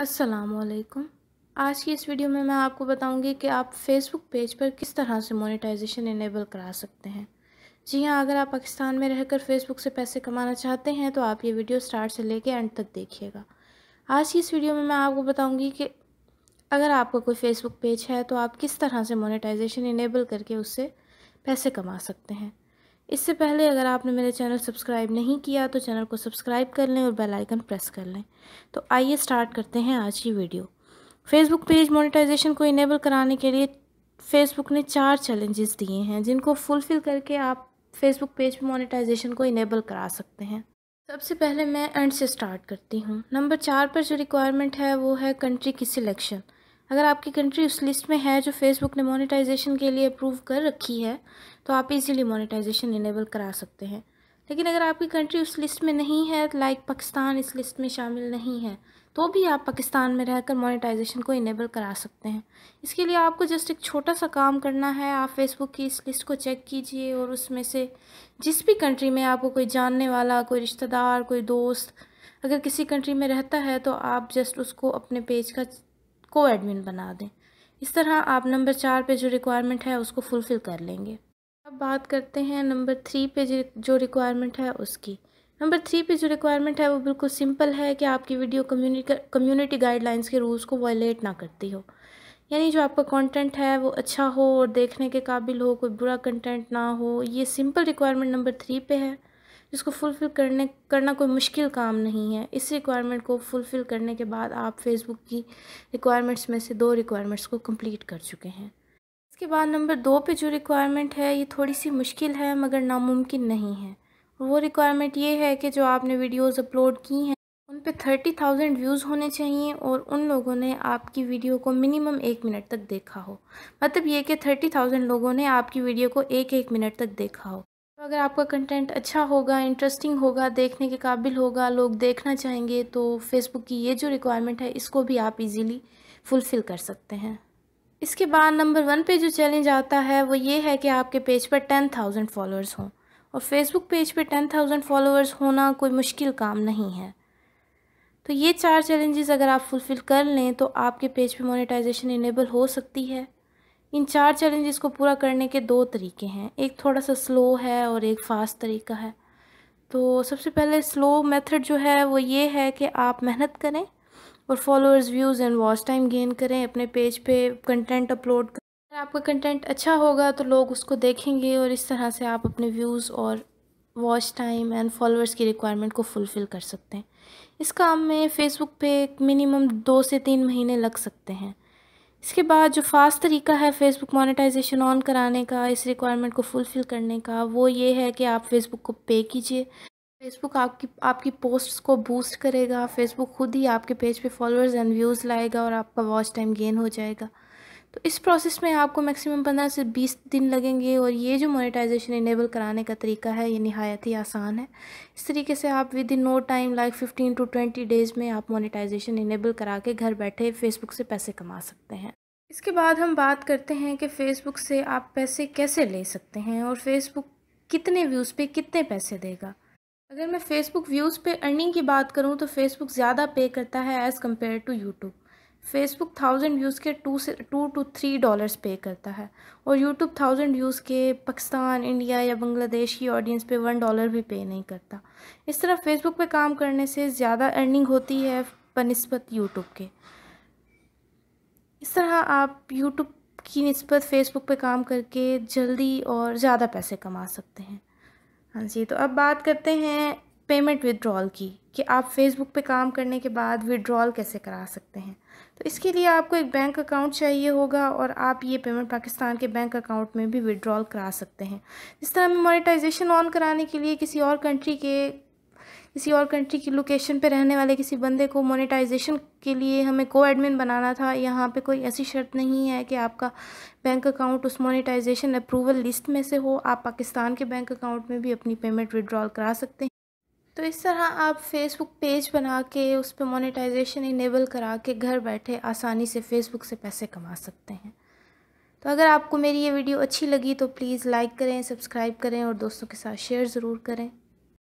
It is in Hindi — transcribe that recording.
असलकुम आज की इस वीडियो में मैं आपको बताऊंगी कि आप फेसबुक पेज पर किस तरह से मोनेटाइजेशन इनेबल करा सकते हैं जी हाँ अगर आप पाकिस्तान में रहकर फेसबुक से पैसे कमाना चाहते हैं तो आप ये वीडियो स्टार्ट से लेकर एंड तक देखिएगा आज की इस वीडियो में मैं आपको बताऊंगी कि अगर आपका कोई फेसबुक पेज है तो आप किस तरह से मोनेटाइजेशन इनेबल करके उससे पैसे कमा सकते हैं इससे पहले अगर आपने मेरे चैनल सब्सक्राइब नहीं किया तो चैनल को सब्सक्राइब कर लें और बेल आइकन प्रेस कर लें तो आइए स्टार्ट करते हैं आज की वीडियो फेसबुक पेज मोनेटाइजेशन को इनेबल कराने के लिए फेसबुक ने चार चैलेंजेस दिए हैं जिनको फुलफ़िल करके आप फेसबुक पेज पर मोनेटाइजेशन को इनेबल करा सकते हैं सबसे पहले मैं एंड से स्टार्ट करती हूँ नंबर चार पर जो रिक्वायरमेंट है वो है कंट्री की सिलेक्शन अगर आपकी कंट्री उस लिस्ट में है जो फेसबुक ने मोनेटाइजेशन के लिए अप्रूव कर रखी है तो आप इजीली मोनेटाइजेशन इनेबल करा सकते हैं लेकिन अगर आपकी कंट्री उस लिस्ट में नहीं है लाइक पाकिस्तान इस लिस्ट में शामिल नहीं है तो भी आप पाकिस्तान में रहकर मोनेटाइजेशन को इनेबल करा सकते हैं इसके लिए आपको जस्ट एक छोटा सा काम करना है आप फेसबुक की इस लिस्ट को चेक कीजिए और उसमें से जिस भी कंट्री में आपको कोई जानने वाला कोई रिश्तेदार कोई दोस्त अगर किसी कंट्री में रहता है तो आप जस्ट उसको अपने पेज का को एडमिन बना दें इस तरह आप नंबर चार पे जो रिक्वायरमेंट है उसको फुलफ़िल कर लेंगे अब बात करते हैं नंबर थ्री पे जो रिक्वायरमेंट है उसकी नंबर थ्री पे जो रिक्वायरमेंट है वो बिल्कुल सिंपल है कि आपकी वीडियो कम्युनिटी कम्युनिटी गाइडलाइंस के रूल्स को वायलेट ना करती हो यानी जो आपका कंटेंट है वो अच्छा हो और देखने के काबिल हो कोई बुरा कंटेंट ना हो ये सिंपल रिक्वायरमेंट नंबर थ्री पे है जिसको फुलफ़िल करने करना कोई मुश्किल काम नहीं है इस रिक्वायरमेंट को फुलफ़िल करने के बाद आप फेसबुक की रिक्वायरमेंट्स में से दो रिक्वायरमेंट्स को कंप्लीट कर चुके हैं इसके बाद नंबर दो पे जो रिक्वायरमेंट है ये थोड़ी सी मुश्किल है मगर नामुमकिन नहीं है वो रिक्वायरमेंट ये है कि जो आपने वीडियोज़ अपलोड की हैं उन पर थर्टी थाउजेंड व्यूज़ होने चाहिए और उन लोगों ने आपकी वीडियो को मिनिमम एक मिनट तक देखा हो मतलब ये कि थर्टी थाउजेंड लोगों ने आपकी वीडियो को एक एक मिनट तक देखा हो तो अगर आपका कंटेंट अच्छा होगा इंटरेस्टिंग होगा देखने के काबिल होगा लोग देखना चाहेंगे तो फेसबुक की ये जो रिक्वायरमेंट है इसको भी आप इजीली फुलफ़िल कर सकते हैं इसके बाद नंबर वन पे जो चैलेंज आता है वो ये है कि आपके पेज पर टेन थाउजेंड फॉलोअर्स हों और फेसबुक पेज पर टेन थाउजेंड फॉलोअर्स होना कोई मुश्किल काम नहीं है तो ये चार चैलेंजेस अगर आप फुलफ़िल कर लें तो आपके पेज पर मोनिटाइजेशन इनेबल हो सकती है इन चार चैलेंजेस को पूरा करने के दो तरीके हैं एक थोड़ा सा स्लो है और एक फास्ट तरीका है तो सबसे पहले स्लो मेथड जो है वो ये है कि आप मेहनत करें और followers views and watch time gain करें अपने पेज पे कंटेंट अपलोड करें अगर आपका कंटेंट अच्छा होगा तो लोग उसको देखेंगे और इस तरह से आप अपने व्यूज़ और वॉच टाइम एंड फॉलोअर्स की रिक्वायरमेंट को फुलफ़िल कर सकते हैं इस काम में फ़ेसबुक पे मिनिमम दो से तीन महीने लग सकते हैं इसके बाद जो फास्ट तरीका है फेसबुक मोनेटाइजेशन ऑन कराने का इस रिक्वायरमेंट को फुलफ़िल करने का वो ये है कि आप फेसबुक को पे कीजिए फेसबुक आपकी आपकी पोस्ट्स को बूस्ट करेगा फेसबुक खुद ही आपके पेज पे फॉलोअर्स एंड व्यूज़ लाएगा और आपका वॉच टाइम गेन हो जाएगा तो इस प्रोसेस में आपको मैक्सिमम पंद्रह से बीस दिन लगेंगे और ये जो मोनेटाइजेशन इनेबल कराने का तरीका है ये नहायत ही आसान है इस तरीके से आप within no time like fifteen to twenty days में आप मोनेटाइजेशन इनेबल करा के घर बैठे फेसबुक से पैसे कमा सकते हैं इसके बाद हम बात करते हैं कि फ़ेसबुक से आप पैसे कैसे ले सकते हैं और फेसबुक कितने व्यूज़ पे कितने पैसे देगा अगर मैं फ़ेसबुक व्यूज़ पे अर्निंग की बात करूँ तो फेसबुक ज़्यादा पे करता है as compare to YouTube Facebook thousand views के टू से two to three dollars pay करता है और यूट्यूब थाउजेंड व्यूज़ के पाकिस्तान इंडिया या बांग्लादेश की ऑडियंस पे वन डॉलर भी पे नहीं करता इस तरह फेसबुक पे काम करने से ज़्यादा अर्निंग होती है बनस्बत यूट्यूब के इस तरह आप यूट्यूब की नस्बत फ़ेसबुक पे काम करके जल्दी और ज़्यादा पैसे कमा सकते हैं हाँ जी तो अब बात करते हैं पेमेंट विड्रॉल की कि आप फेसबुक पे काम करने के बाद विड्रॉल कैसे करा सकते हैं तो इसके लिए आपको एक बैंक अकाउंट चाहिए होगा और आप ये पेमेंट पाकिस्तान के बैंक अकाउंट में भी विड्रॉल करा सकते हैं इस तरह हमें मोनिटाइजेशन ऑन कराने के लिए किसी और कंट्री के किसी और कंट्री की लोकेशन पे रहने वाले किसी बंदे को मोनेटाइजेशन के लिए हमें को एडमिन बनाना था यहाँ पे कोई ऐसी शर्त नहीं है कि आपका बैंक अकाउंट उस मोनेटाइजेशन अप्रूवल लिस्ट में से हो आप पाकिस्तान के बैंक अकाउंट में भी अपनी पेमेंट विड्रॉल करा सकते हैं तो इस तरह आप फेसबुक पेज बना के उस पर मोनेटाइजेशन इनेबल करा के घर बैठे आसानी से फेसबुक से पैसे कमा सकते हैं तो अगर आपको मेरी ये वीडियो अच्छी लगी तो प्लीज़ लाइक करें सब्सक्राइब करें और दोस्तों के साथ शेयर ज़रूर करें